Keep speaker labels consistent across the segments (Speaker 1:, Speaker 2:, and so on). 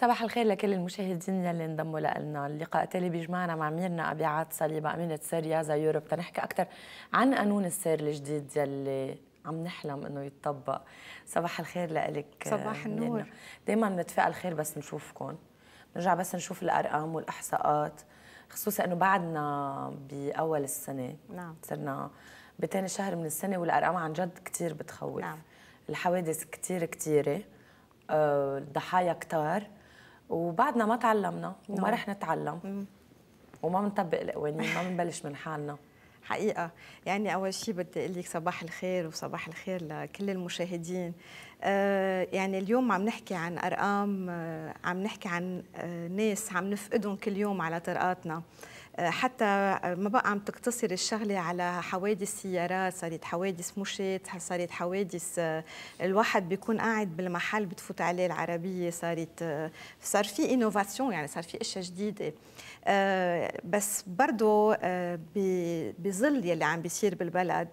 Speaker 1: صباح الخير لكل المشاهدين يلي انضموا لنا اللقاء التالي بيجمعنا مع ميرنا أبيعات صليبة أمينة سير يازا يوروب تنحكي أكثر عن قانون السير الجديد يلي عم نحلم انه يتطبق صباح الخير لك صباح النور دائما نتفائل خير بس نشوفكم نرجع بس نشوف الارقام والاحصاءات خصوصا انه بعدنا باول السنه نعم صرنا بثاني شهر من السنه والارقام عن جد كثير بتخوف نعم. الحوادث كثير كثيره آه، الضحايا كثار وبعدنا ما تعلمنا وما نعم. رح نتعلم وما بنطبق القوانين ما بنبلش من حالنا حقيقة يعني أول شيء بدي أقول لك صباح الخير وصباح الخير لكل
Speaker 2: المشاهدين آه، يعني اليوم عم نحكي عن أرقام آه، عم نحكي عن آه، ناس عم نفقدهم كل يوم على طرقاتنا حتى ما بقى عم تقتصر الشغله على حوادث سيارات صارت حوادث مشات صارت حوادث آه، الواحد بيكون قاعد بالمحل بتفوت عليه العربيه صارت آه، صار في انوفاسيون يعني صار في اشياء جديده آه، بس برضه بظل يلي عم بيصير بالبلد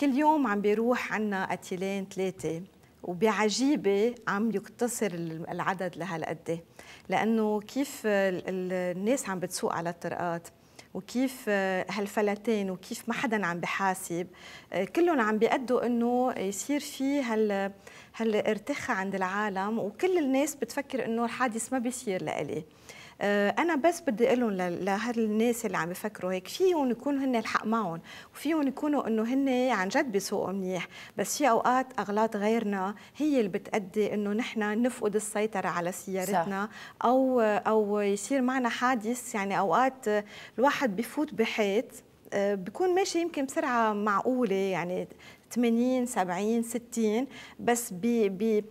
Speaker 2: كل يوم عم بيروح عنا قتيلين ثلاثه وبعجيبه عم يقتصر العدد لهالقد لانه كيف الناس عم بتسوق على الطرقات وكيف آه، هالفلتين وكيف ما حدا عم بحاسب آه، كلهم عم بيأدوا انه يصير في هال هالارتخاء عند العالم وكل الناس بتفكر انه الحادث ما بيصير لإلي آه، انا بس بدي اقول لهم لهالناس اللي عم يفكروا هيك فيهم يكونوا هن الحق معهم وفيهم يكونوا انه هن عن جد بيسوقوا منيح بس في اوقات اغلاط غيرنا هي اللي بتادي انه نحن نفقد السيطره على سيارتنا صح. او او يصير معنا حادث يعني اوقات الواحد بفوت بحيط آه، بكون ماشي يمكن بسرعه معقوله يعني 80 70 60 بس بي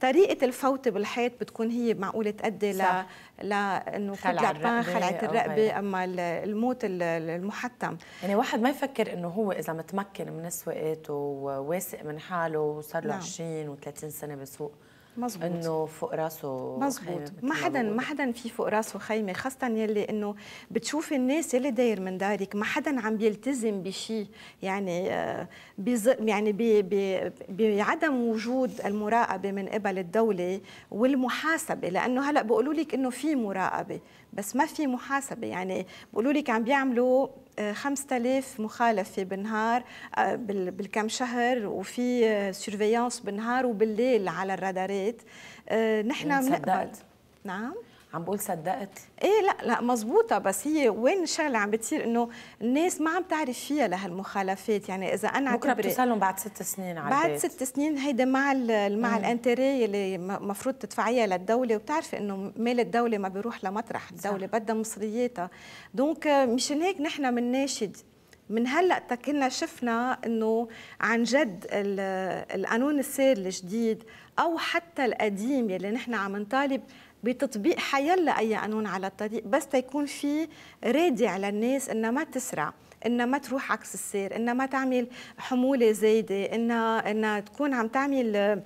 Speaker 2: طريقه الفوت بالحيط بتكون هي معقوله تؤدي إيه؟ ل لانه خلع الرقبه خلعة الرقبه اما الموت المحتم
Speaker 1: يعني واحد ما يفكر انه هو اذا متمكن من سواقته وواثق من حاله وصار له نعم. 20 و30 سنه بسوق مزبوط. انه فوق راسه مزبوط
Speaker 2: ما حدا ما حدا في فوق راسه خيمه خاصه يلي انه بتشوف الناس اللي داير من دارك ما حدا عم بيلتزم بشيء يعني آه، بيز يعني بي بي بعدم وجود المراقبه من قبل الدوله والمحاسبه لانه هلا بيقولوا لك انه في مراقبه بس ما في محاسبه يعني بيقولوا لي كان بيعملوا 5000 آه، مخالفة بالنهار آه، بالكم شهر وفي سيرفيانس آه، بالنهار وبالليل على الرادارات نحن يعني بنقبل نعم عم بقول صدقت ايه لا لا مزبوطه بس هي وين الشغله عم بتصير انه الناس ما عم تعرف فيها لهالمخالفات يعني اذا انا بكره بتوصلهم بعد
Speaker 1: ست سنين على بعد ست
Speaker 2: سنين هيدا مع مع الانتري اللي مفروض تدفعيها للدوله وبتعرفي انه مال الدوله ما بيروح لمطرح الدوله صح. بدها مصرياتها دونك مشان هيك نحن بنناشد من هلا كنا شفنا انه عن جد القانون السير الجديد او حتى القديم يلي نحن عم نطالب بتطبيق حيلا اي قانون على الطريق بس تيكون في رادع للناس انها ما تسرع انها ما تروح عكس السير انها ما تعمل حموله زايده انها انها تكون عم تعمل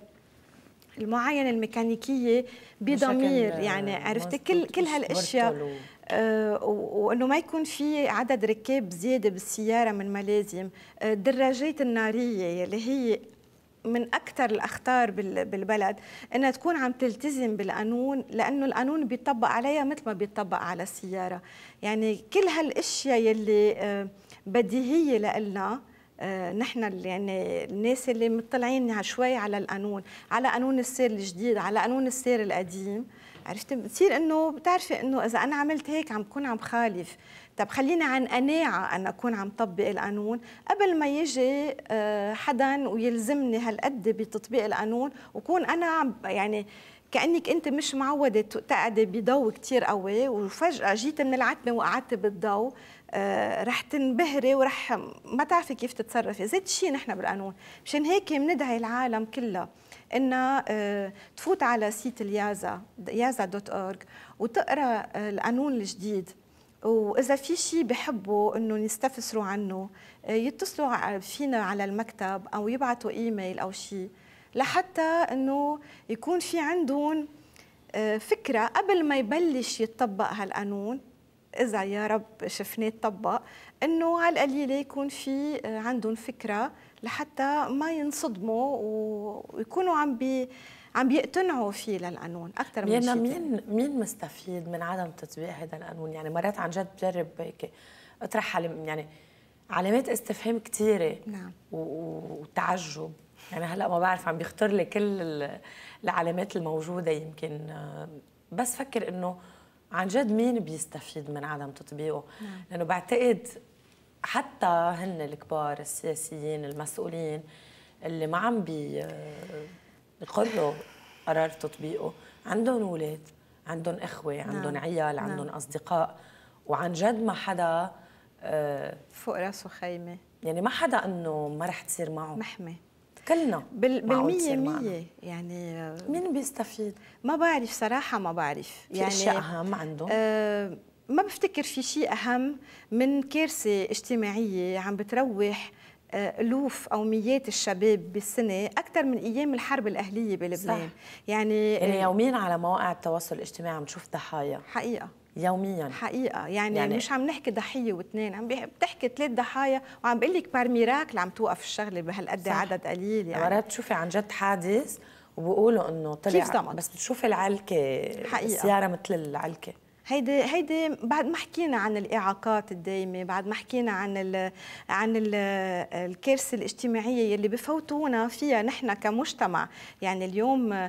Speaker 2: المعاينه الميكانيكيه بضمير يعني آه، عرفتي كل كل هالاشياء آه، وانه ما يكون في عدد ركاب زياده بالسياره من ما لازم الدراجات آه، الناريه اللي هي من اكثر الاخطار بالبلد انها تكون عم تلتزم بالقانون لانه القانون بيطبق عليها مثل ما بيطبق على السياره يعني كل هالاشياء يلي آه، بديهيه لنا آه، نحن يعني الناس اللي مطلعين شوي على القانون على قانون السير الجديد على قانون السير القديم عرفتي بتصير انه بتعرفي انه اذا انا عملت هيك عم بكون عم خالف طب خلينا عن قناعة أن أكون عم طبق القانون قبل ما يجي آه، حدا ويلزمني هالقد بتطبيق القانون وكون أنا يعني كأنك أنت مش معودة تقعدي بضوء كتير قوي وفجأة جيت من العتمة وقعدت بالضوء آه، رح تنبهري ورح ما تعرفي كيف تتصرفي زيت شيء نحن بالقانون مشان هيك بندعي العالم كلها انها آه، تفوت على سيت اليازا يازا دوت اورج وتقرا القانون الجديد واذا في شيء بحبوا انه يستفسروا عنه آه، يتصلوا فينا على المكتب او يبعثوا ايميل او شيء لحتى انه يكون في عندهم آه، فكره قبل ما يبلش يتطبق هالقانون اذا يا رب شفناه يتطبق انه على القليله يكون في آه، عندهم فكره لحتى ما ينصدموا ويكونوا
Speaker 1: عم بي عم بيقتنعوا فيه للقانون اكثر من شيء مين مين مستفيد من عدم تطبيق هذا القانون يعني مرات عن جد بجرب هيك اطرح يعني علامات استفهام كثيره نعم وتعجب يعني هلا ما بعرف عم بيخطر لي كل العلامات الموجوده يمكن بس فكر انه عن جد مين بيستفيد من عدم تطبيقه نعم. لانه بعتقد حتى هن الكبار السياسيين المسؤولين اللي ما عم بي كله قرار تطبيقه عندهم اولاد عندهم اخوه نعم. عندهم نعم. عيال عندهم نعم. اصدقاء وعن جد ما حدا آه فوق راسه خيمه يعني ما حدا انه ما رح تصير معه محمي كلنا بال بالمية مية
Speaker 2: يعني آه، مين بيستفيد؟ ما بعرف صراحة ما بعرف يعني في أهم عندهم؟ آه ما بفتكر في شيء أهم من كارثة اجتماعية عم بتروح آه، الوف او مئات الشباب بالسنه اكثر من ايام الحرب الاهليه بلبنان يعني يعني آه، يوميا على مواقع التواصل الاجتماعي عم نشوف ضحايا حقيقه يوميا حقيقه يعني, يعني مش عم نحكي ضحيه واثنين عم بتحكي ثلاث ضحايا
Speaker 1: وعم بقول لك بار ميراكل عم توقف الشغله بهالقد عدد قليل يعني مرات تشوفي عن جد حادث وبقولوا انه طلع كيف بس بتشوفي العلكه حقيقة. السياره مثل العلكه
Speaker 2: هيدي هيدي بعد ما حكينا عن الاعاقات الدائمه بعد ما حكينا عن ال عن ال الكارثه الاجتماعيه يلي بفوتونا فيها نحن كمجتمع يعني اليوم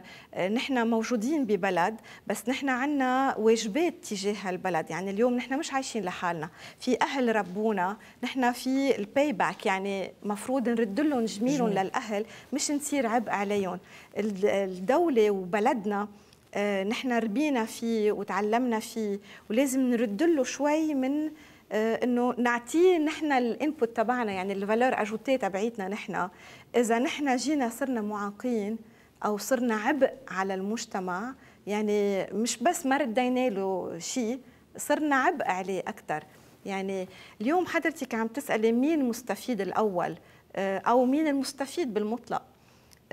Speaker 2: نحن موجودين ببلد بس نحن عنا واجبات تجاه هالبلد يعني اليوم نحن مش عايشين لحالنا في اهل ربونا نحن في الباي باك يعني مفروض نرد لهم جميلهم للاهل مش نصير عبء عليهم الدوله وبلدنا آه، نحن ربينا فيه وتعلمنا فيه ولازم نرد له شوي من آه، انه نعطيه نحن الانبوت تبعنا يعني الفالور اجوتي تبعيتنا نحن اذا نحن جينا صرنا معاقين او صرنا عبء على المجتمع يعني مش بس ما ردينا له شيء صرنا عبء عليه اكثر يعني اليوم حضرتك عم تسالي مين المستفيد الاول آه، او مين المستفيد بالمطلق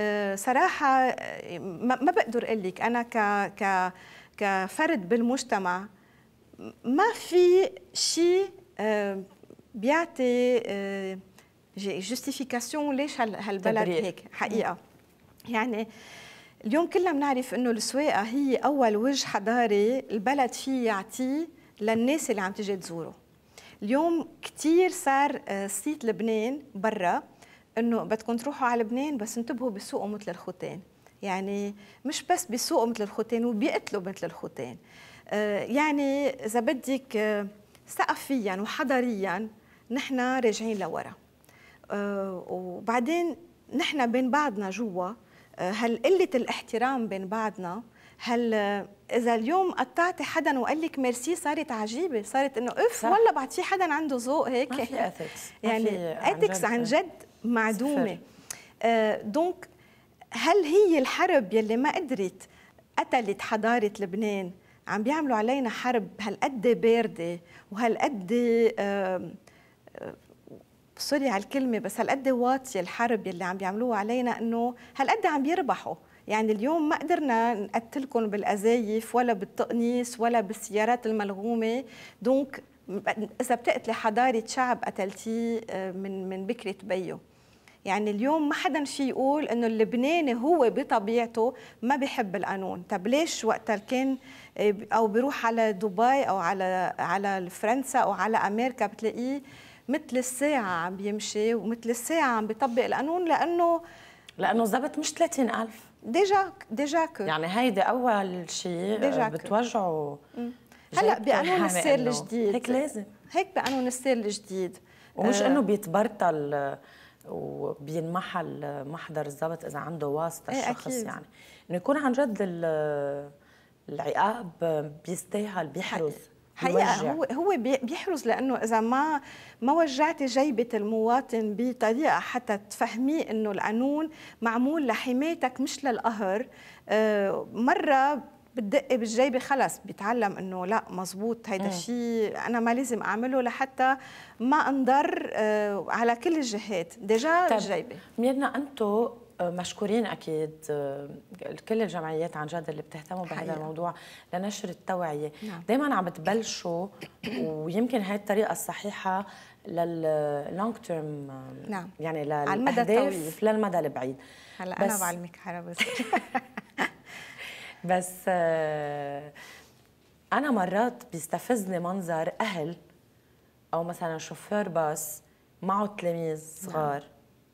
Speaker 2: آه، صراحه آه، ما بقدر اقول لك انا ك ك كفرد بالمجتمع ما في شيء آه، بيعطي جستيفيكاسيون ليش هالبلد هيك حقيقه يعني اليوم كلنا بنعرف انه السواقه هي اول وجه حضاري البلد فيه يعطيه للناس اللي عم تيجي تزوره اليوم كثير صار صيت لبنان برا انه بدكم تروحوا على لبنان بس انتبهوا بسوقوا مثل الختان يعني مش بس بسوقوا مثل الختان وبيقتلوا مثل الختان آه، يعني اذا بدك ثقافيا آه، وحضاريا نحن راجعين لورا آه، وبعدين نحن بين بعضنا جوا هل قلة الاحترام بين بعضنا هل اذا اليوم قطعتي حدا وقال لك ميرسي صارت عجيبه صارت انه اف والله بعد في حدا عنده ذوق هيك ما في اثكس يعني اثكس عن جد معدومه آه، دونك هل هي الحرب يلي ما قدرت قتلت حضاره لبنان عم بيعملوا علينا حرب هالقد بارده وهالقد سوري على الكلمه بس هالقد واطيه الحرب يلي عم بيعملوها علينا انه هالقد عم بيربحوا يعني اليوم ما قدرنا نقتلكم بالقذايف ولا بالتقنيص ولا بالسيارات الملغومه دونك اذا بتقتلي حضاره شعب قتلتيه آه، من من بكره بيو يعني اليوم ما حدا شي يقول انه اللبناني هو بطبيعته ما بحب القانون طب ليش وقتها كان آه، او بيروح على دبي او على على فرنسا او على امريكا بتلاقيه مثل الساعه عم بيمشي ومثل الساعه عم بيطبق القانون لانه لانه الضبط مش 30000 ديجا ديجاك يعني هيدي اول شيء آه، بتوجعه
Speaker 1: هلا بقانون السير الجديد
Speaker 2: هيك لازم هيك بقانون السير الجديد ومش آه، انه
Speaker 1: بيتبرطل وبينمحل محضر الضبط اذا عنده واسطه ايه الشخص أكيد. يعني انه يكون عن جد العقاب بيستاهل بيحرز حقيقه هو
Speaker 2: هو بيحرز لانه اذا ما
Speaker 1: ما وجعتي
Speaker 2: جيبه المواطن بطريقه حتى تفهميه انه القانون معمول لحمايتك مش للقهر آه، مره بتدقي بالجيبه خلص بيتعلم انه لا مزبوط هيدا الشيء انا ما لازم اعمله لحتى ما انضر آه،
Speaker 1: على كل الجهات ديجا طيب الجيبه ميرنا انتم آه، مشكورين اكيد آه، كل الجمعيات عن جد اللي بتهتموا بهذا الموضوع لنشر التوعيه نعم. دائما عم بتبلشوا ويمكن هاي الطريقه الصحيحه لللونج تيرم نعم يعني للمدى الطويل للمدى البعيد هلا انا بعلمك حرب بس آه، انا مرات بيستفزني منظر اهل او مثلا شوفير باص معه تلاميذ نعم. صغار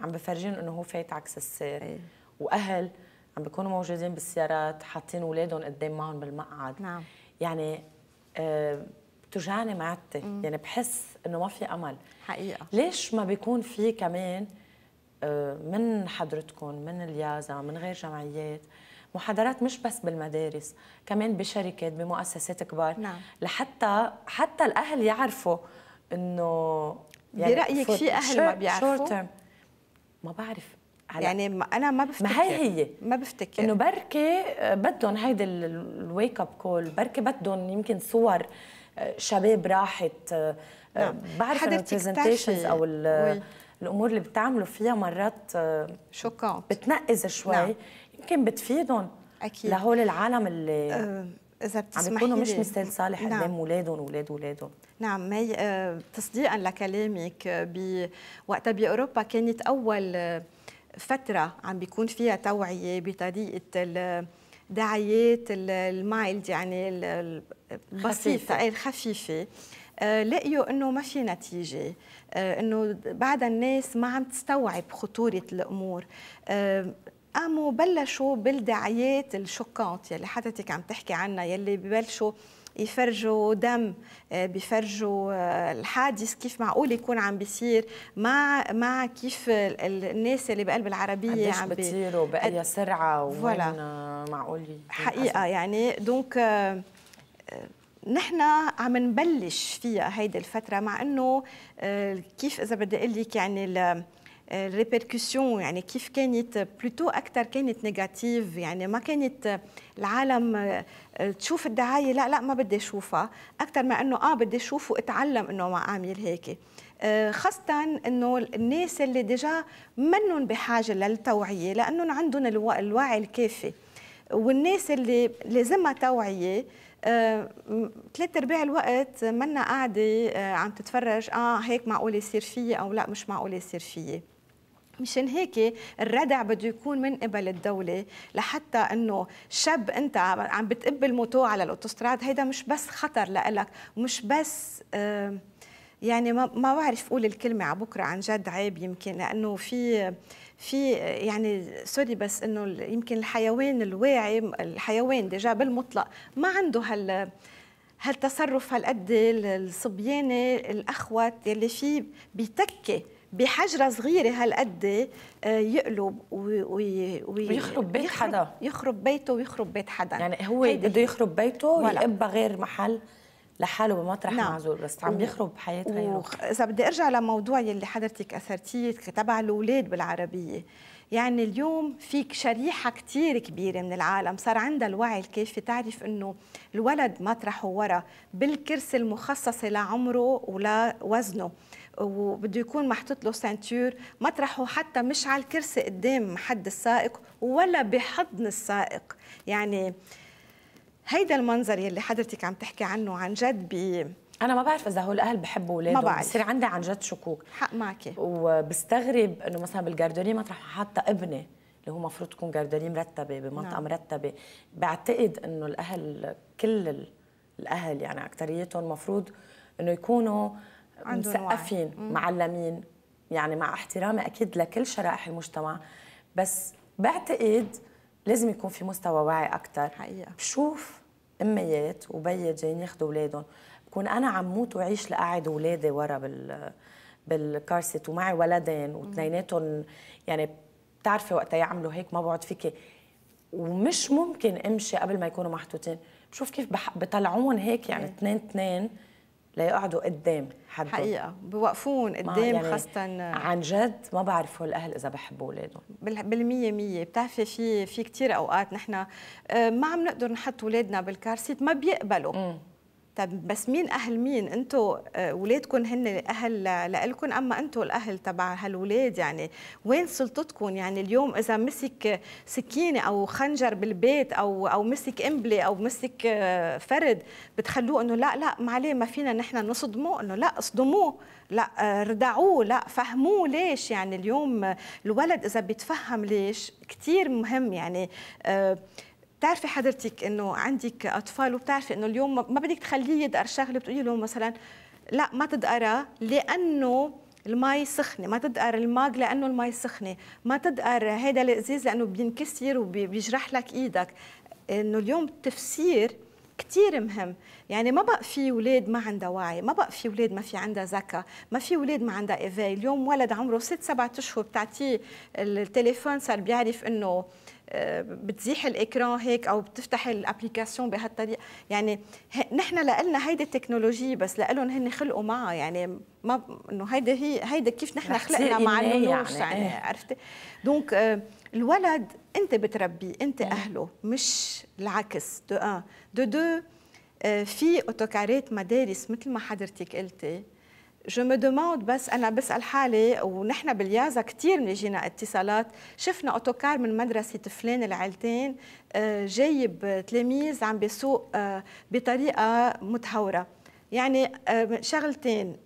Speaker 1: عم بفرجين انه هو فايت عكس السير إيه. واهل عم بيكونوا موجودين بالسيارات حاطين اولادهم قدام معهم بالمقعد نعم. يعني آه، بتوجعني معدتي يعني بحس انه ما في امل حقيقه ليش ما بيكون في كمان آه، من حضرتكم من اليازا من غير جمعيات محاضرات مش بس بالمدارس كمان بشركات بمؤسسات كبار نعم. لحتى حتى الاهل يعرفوا انه
Speaker 2: يعني برايك في اهل ما بيعرفوا
Speaker 1: ما بعرف على يعني انا ما بفتكر ما هي هي ما بفتكر انه بركي آه، بدهم هيدي الويك اب كول بركي بدهم يمكن صور آه، شباب راحت آه، نعم. بعرف البرزنتيشنز او الامور اللي بتعملوا فيها مرات شوكات بتنقز شوي نعم. يمكن بتفيدهم اكيد لهول العالم اللي آه، اذا بتسمحي عم بيكونوا مش مثال صالح نعم. قدام اولادهم واولاد اولادهم
Speaker 2: نعم مي آه، تصديقا لكلامك آه، بوقتها باوروبا كانت اول فتره عم بيكون فيها توعيه بطريقه الدعايات المايلد يعني البسيطه الخفيفه لقيوا انه ما في نتيجه انه بعد الناس ما عم تستوعب خطوره الامور قاموا بلشوا بالدعايات الشوكانت يلي حضرتك عم تحكي عنها يلي ببلشوا يفرجوا دم آه، بيفرجوا آه، الحادث كيف معقول يكون عم بيصير مع مع كيف الناس اللي بقلب العربيه عم بتصير وبأي سرعه وين معقول حقيقه يعني دونك آه، نحن عم نبلش فيها هيدي الفتره مع انه كيف اذا بدي اقول لك يعني الريبركسيون euh, يعني كيف كانت بلوتو اكثر كانت نيجاتيف يعني ما كانت آه، العالم آه، آه، تشوف الدعايه لا لا ما بدي اشوفها اكثر ما انه اه بدي اشوف واتعلم انه ما اعمل هيك خاصة انه الناس اللي ديجا منهم بحاجه للتوعيه لانهم عندهم الوعي الكافي والناس اللي لازمها توعيه ثلاث ارباع الوقت منا قاعده عم تتفرج اه هيك معقول يصير فيي او لا مش معقول يصير فيي مشان هيك الردع بده يكون من قبل الدولة لحتى انه شاب انت عم بتقب الموتو على الاوتوستراد هيدا مش بس خطر لإلك مش بس يعني ما ما بعرف اقول الكلمه على بكره عن جد عيب يمكن لانه في في يعني سوري بس انه يمكن الحيوان الواعي الحيوان ديجا بالمطلق ما عنده هال هالتصرف هالقد الصبياني الاخوت يلي فيه بيتكي بحجره صغيره هالقد آه، يقلب ويخرب بيت حدا يخرب بيته ويخرب بيت حدا يعني هو بده يخرب بيته ويقبى غير محل لحاله بمطرح نعم. معزول بس عم يخرب بحياة غيره اذا بدي ارجع لموضوع يلي حضرتك اثرتيه تبع الاولاد بالعربيه يعني اليوم فيك شريحة كتير كبيرة من العالم صار عندها الوعي الكافي تعرف أنه الولد مطرحه ورا بالكرسي المخصصة لعمره ولوزنه وبده يكون محطوط له سنتور مطرحه حتى مش على الكرسي قدام حد السائق ولا بحضن السائق يعني هيدا المنظر يلي حضرتك عم تحكي عنه
Speaker 1: عن جد انا ما بعرف اذا هو الاهل بحبوا اولادهم ما بعرف بصير عندي عن جد شكوك حق معك وبستغرب انه مثلا بالجاردينيه مطرح حاطه ابني اللي هو المفروض تكون جاردوني مرتبه بمنطقه نعم. مرتبه بعتقد انه الاهل كل الاهل يعني اكثريتهم المفروض انه يكونوا مثقفين معلمين يعني مع احترامي اكيد لكل شرائح المجتمع بس بعتقد لازم يكون في مستوى وعي اكثر حقيقة بشوف اميات وبيات جايين ياخذوا اولادهم كون انا عم موت وعيش لقاعد اولادي ورا بال بالكارسيت ومعي ولدين واثنيناتهم يعني بتعرفي وقتها يعملوا هيك ما بقعد فيكي ومش ممكن امشي قبل ما يكونوا محطوطين بشوف كيف بطلعون هيك يعني إيه. اثنين اثنين ليقعدوا قدام حدهم حقيقة بوقفون قدام يعني خاصة عن جد ما بعرفوا الأهل إذا بحبوا أولادهم بالمية مية بتعرفي في في
Speaker 2: كثير أوقات نحن آه، ما عم نقدر نحط أولادنا بالكارسيت ما بيقبلوا مم. طب بس مين اهل مين انتم اولادكم آه، هن اهل لكم اما انتم الاهل تبع هالولاد يعني وين سلطتكم يعني اليوم اذا مسك سكينه او خنجر بالبيت او او مسك قنبله او مسك آه، فرد بتخلوه انه لا لا ما عليه ما فينا نحن نصدمه انه لا اصدموه لا آه، ردعوه لا فهموه ليش يعني اليوم الولد اذا بيتفهم ليش كثير مهم يعني بتعرفي حضرتك انه عندك اطفال وبتعرفي انه اليوم ما بدك تخليه يدقر شغله بتقولي له مثلا لا ما تدقرها لانه المي سخنة ما تدقر الماج لأنه المي سخنة ما تدقر هذا الإزاز لأنه بينكسر وبيجرح لك إيدك إنه اليوم التفسير كثير مهم يعني ما بقى في ولاد ما عندها وعي ما بقى في ولاد ما في عندها ذكاء ما في ولاد ما عندها إيفاي اليوم ولد عمره ست سبعة أشهر بتعطيه التليفون صار بيعرف إنه بتزيح الاكران هيك او بتفتح الابلكيشن بهالطريقه يعني نحن لقلنا هيدي التكنولوجيا بس لقلهم هن خلقوا معها يعني ما انه هيدا هي هيدا كيف نحن خلقنا مع النوش يعني, يعني إيه. عرفتي دونك آه، الولد انت بتربيه انت إيه. اهله مش العكس دو ان آه. دو دو آه، في اوتوكارات مدارس مثل ما حضرتك قلتي جو مو دوموند بس انا بسال حالي ونحن باليازا كثير من اتصالات شفنا اوتوكار من مدرسه فلان العيلتين آه، جايب تلاميذ عم بيسوق آه، بطريقه متهوره يعني آه، شغلتين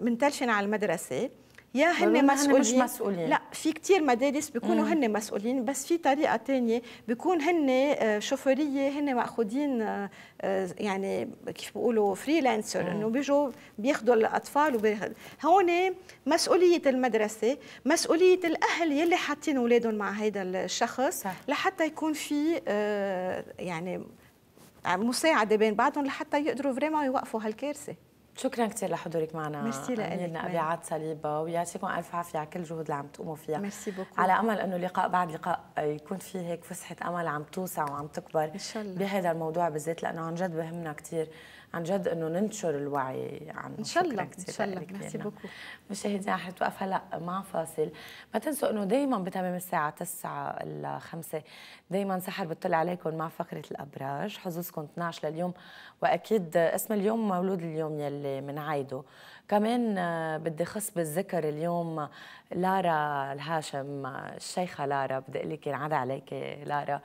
Speaker 2: منتلشن على المدرسه يا هن مسؤولين مش مسؤولين لا في كثير مدارس بيكونوا هن مسؤولين بس في طريقه ثانيه بيكون هن آه، شوفوريه هن ماخذين آه، آه، يعني كيف بيقولوا فريلانسر انه بيجوا بياخذوا الاطفال وبيخد. هون مسؤوليه المدرسه مسؤوليه الاهل يلي حاطين اولادهم مع هذا الشخص لحتى يكون في يعني مساعده بين بعضهم لحتى يقدروا فريمون
Speaker 1: يوقفوا هالكارثه شكرا كثير لحضورك معنا ميرسي لك ابيعات صليبه ويعطيكم الف عافيه على كل الجهود اللي عم تقوموا فيها ميرسي بوكو على امل انه لقاء بعد لقاء يكون في هيك فسحه امل عم توسع وعم تكبر ان شاء الله بهذا الموضوع بالذات لانه عن جد بهمنا كثير عن جد انه ننشر الوعي عن ان شاء الله ان شاء الله ميرسي نعم. بوكو مشاهدينا رح نتوقف هلا مع فاصل ما تنسوا انه دائما بتمام الساعه 9 ل 5 دائما سحر بتطلع عليكم مع فقره الابراج حظوظكم 12 لليوم واكيد اسم اليوم مولود اليوم يلي بنعايده كمان آه، بدي خص بالذكر اليوم آه، لارا الهاشم آه، الشيخة لارا بدي أقول لك ينعاد عليك لارا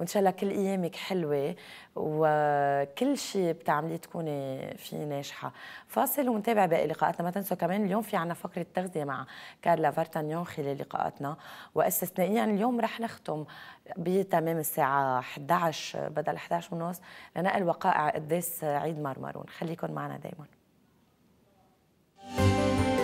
Speaker 1: وإن شاء الله كل أيامك حلوة وكل شيء بتعمليه تكوني فيه ناجحة فاصل ونتابع باقي لقاءاتنا ما تنسوا كمان اليوم في عنا فقرة تغذية مع كارلا فارتانيون خلال لقاءاتنا واستثنائيا اليوم رح نختم بتمام الساعة 11 بدل 11 ونص لنقل وقائع قداس عيد مرمرون خليكن معنا دايماً Música